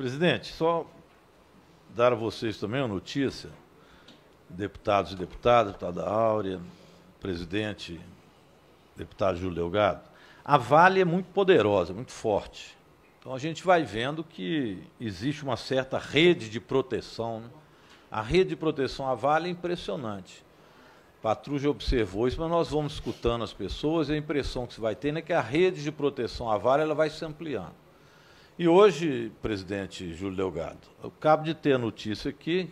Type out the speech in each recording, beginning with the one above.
Presidente, só dar a vocês também uma notícia, deputados e deputadas, deputada Áurea, presidente, deputado Júlio Delgado. A Vale é muito poderosa, muito forte. Então a gente vai vendo que existe uma certa rede de proteção. Né? A rede de proteção à Vale é impressionante. Patrulha observou isso, mas nós vamos escutando as pessoas e a impressão que se vai tendo é que a rede de proteção à Vale ela vai se ampliando. E hoje, presidente Júlio Delgado, eu acabo de ter a notícia aqui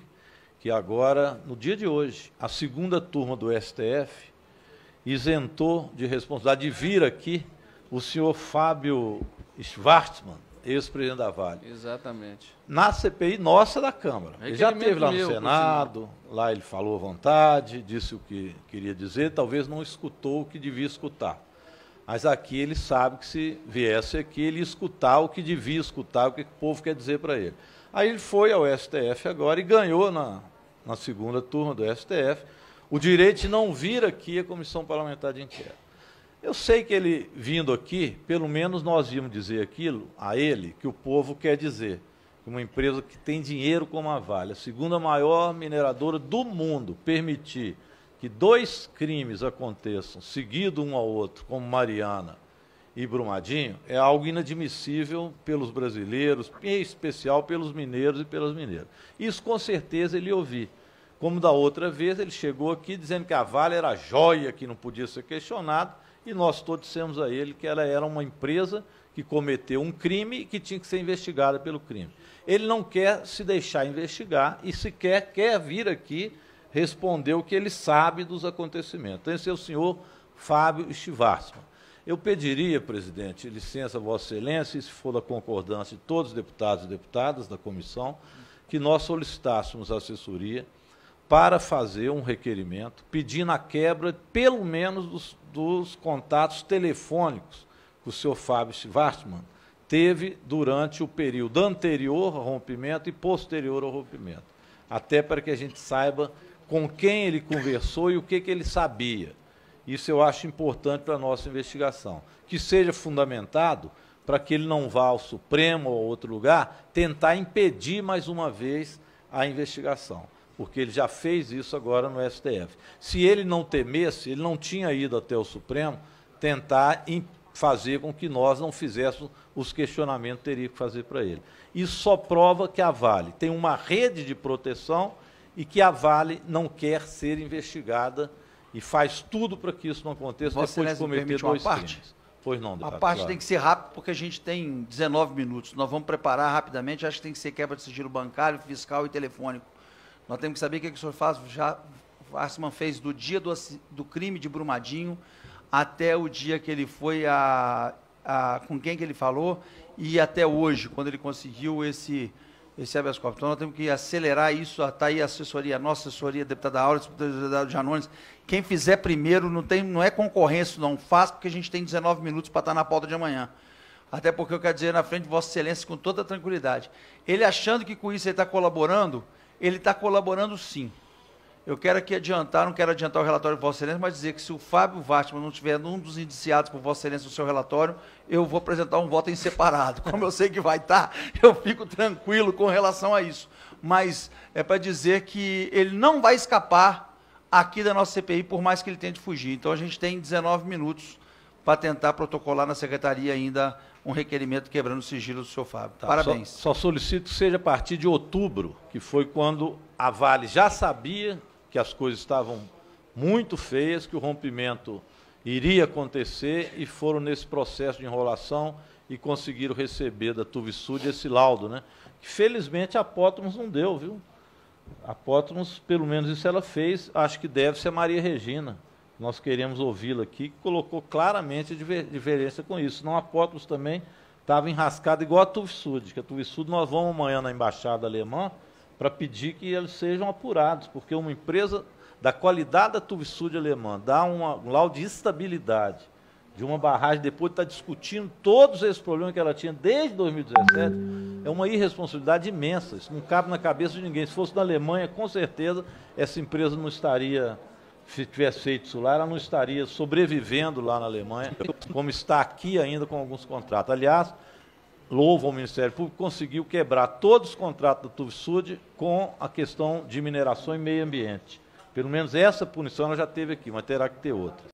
que agora, no dia de hoje, a segunda turma do STF isentou de responsabilidade de vir aqui o senhor Fábio Schwartzman, ex-presidente da Vale. Exatamente. Na CPI nossa da Câmara. É ele já esteve lá no meu, Senado, lá ele falou à vontade, disse o que queria dizer, talvez não escutou o que devia escutar. Mas aqui ele sabe que se viesse aqui, ele ia escutar o que devia escutar, o que o povo quer dizer para ele. Aí ele foi ao STF agora e ganhou na, na segunda turma do STF o direito de não vir aqui é a comissão parlamentar de inquérito. Eu sei que ele vindo aqui, pelo menos nós íamos dizer aquilo a ele que o povo quer dizer. Uma empresa que tem dinheiro como a Vale, a segunda maior mineradora do mundo, permitir que dois crimes aconteçam seguido um ao outro, como Mariana e Brumadinho, é algo inadmissível pelos brasileiros, em especial pelos mineiros e pelas mineiras. Isso com certeza ele ouvi. Como da outra vez, ele chegou aqui dizendo que a Vale era joia, que não podia ser questionado, e nós todos dissemos a ele que ela era uma empresa que cometeu um crime e que tinha que ser investigada pelo crime. Ele não quer se deixar investigar e sequer quer vir aqui respondeu que ele sabe dos acontecimentos. Então, esse é o senhor Fábio Stivarsman. Eu pediria, presidente, licença, Vossa Excelência, e se for da concordância de todos os deputados e deputadas da comissão, que nós solicitássemos assessoria para fazer um requerimento pedindo a quebra, pelo menos, dos, dos contatos telefônicos que o senhor Fábio Schwartzmann teve durante o período anterior ao rompimento e posterior ao rompimento, até para que a gente saiba com quem ele conversou e o que, que ele sabia. Isso eu acho importante para a nossa investigação. Que seja fundamentado para que ele não vá ao Supremo ou a outro lugar tentar impedir mais uma vez a investigação, porque ele já fez isso agora no STF. Se ele não temesse, ele não tinha ido até o Supremo tentar fazer com que nós não fizéssemos os questionamentos que teria que fazer para ele. Isso só prova que a Vale tem uma rede de proteção e que a Vale não quer ser investigada e faz tudo para que isso não aconteça depois de cometer dois parte? crimes. Pois não, deputado. A parte claro. tem que ser rápida, porque a gente tem 19 minutos. Nós vamos preparar rapidamente. Acho que tem que ser quebra de sigilo bancário, fiscal e telefônico. Nós temos que saber o que, é que o senhor faz. Já, Farsman fez do dia do, do, crime de Brumadinho até o dia que ele foi a, a, com quem que ele falou e até hoje, quando ele conseguiu esse esse habeas Então, nós temos que acelerar isso, está aí a assessoria, a nossa assessoria, a deputada Aura, deputado Janones. Quem fizer primeiro, não, tem, não é concorrência, não. Faz, porque a gente tem 19 minutos para estar tá na pauta de amanhã. Até porque eu quero dizer na frente, Vossa Excelência, com toda tranquilidade. Ele achando que com isso ele está colaborando, ele está colaborando sim. Eu quero aqui adiantar, não quero adiantar o relatório de Vossa Excelência, mas dizer que se o Fábio Vatman não tiver um dos indiciados por Vossa Excelência no seu relatório, eu vou apresentar um voto em separado. Como eu sei que vai estar, eu fico tranquilo com relação a isso. Mas é para dizer que ele não vai escapar aqui da nossa CPI, por mais que ele tente fugir. Então a gente tem 19 minutos para tentar protocolar na secretaria ainda um requerimento quebrando o sigilo do seu Fábio. Tá? Parabéns. Só, só solicito que seja a partir de outubro, que foi quando a Vale já sabia que as coisas estavam muito feias, que o rompimento iria acontecer e foram nesse processo de enrolação e conseguiram receber da Tuvisud esse laudo, né? Que felizmente a pótamos não deu, viu? A pótamos pelo menos isso ela fez, acho que deve ser a Maria Regina. Nós queremos ouvi-la aqui, que colocou claramente a diferença com isso. Não a pótamos também estava enrascada igual a Tuvisud, que a Tuvisud nós vamos amanhã na embaixada alemã para pedir que eles sejam apurados, porque uma empresa da qualidade da Tuvisud alemã dá uma, um laudo de estabilidade de uma barragem, depois de estar tá discutindo todos esses problemas que ela tinha desde 2017, é uma irresponsabilidade imensa. Isso não cabe na cabeça de ninguém. Se fosse na Alemanha, com certeza, essa empresa não estaria, se tivesse feito isso lá, ela não estaria sobrevivendo lá na Alemanha, como está aqui ainda com alguns contratos. Aliás, louvo ao Ministério Público, conseguiu quebrar todos os contratos da Tuvsud com a questão de mineração e meio ambiente. Pelo menos essa punição ela já teve aqui, mas terá que ter outra.